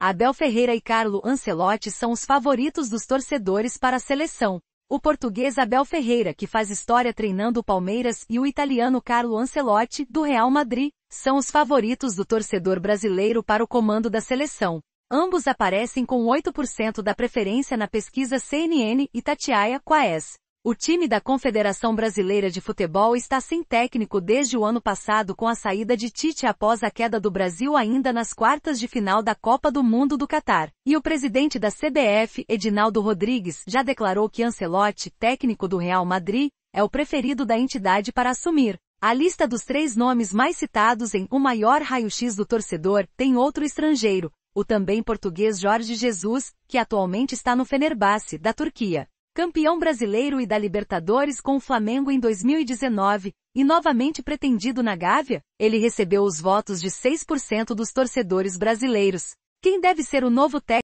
Abel Ferreira e Carlo Ancelotti são os favoritos dos torcedores para a seleção. O português Abel Ferreira, que faz história treinando o Palmeiras, e o italiano Carlo Ancelotti, do Real Madrid, são os favoritos do torcedor brasileiro para o comando da seleção. Ambos aparecem com 8% da preferência na pesquisa CNN e Tatiaia Quaes. O time da Confederação Brasileira de Futebol está sem técnico desde o ano passado com a saída de Tite após a queda do Brasil ainda nas quartas de final da Copa do Mundo do Catar. E o presidente da CBF, Edinaldo Rodrigues, já declarou que Ancelotti, técnico do Real Madrid, é o preferido da entidade para assumir. A lista dos três nomes mais citados em O Maior Raio-X do Torcedor tem outro estrangeiro, o também português Jorge Jesus, que atualmente está no Fenerbahçe, da Turquia campeão brasileiro e da Libertadores com o Flamengo em 2019, e novamente pretendido na Gávea, ele recebeu os votos de 6% dos torcedores brasileiros. Quem deve ser o novo técnico?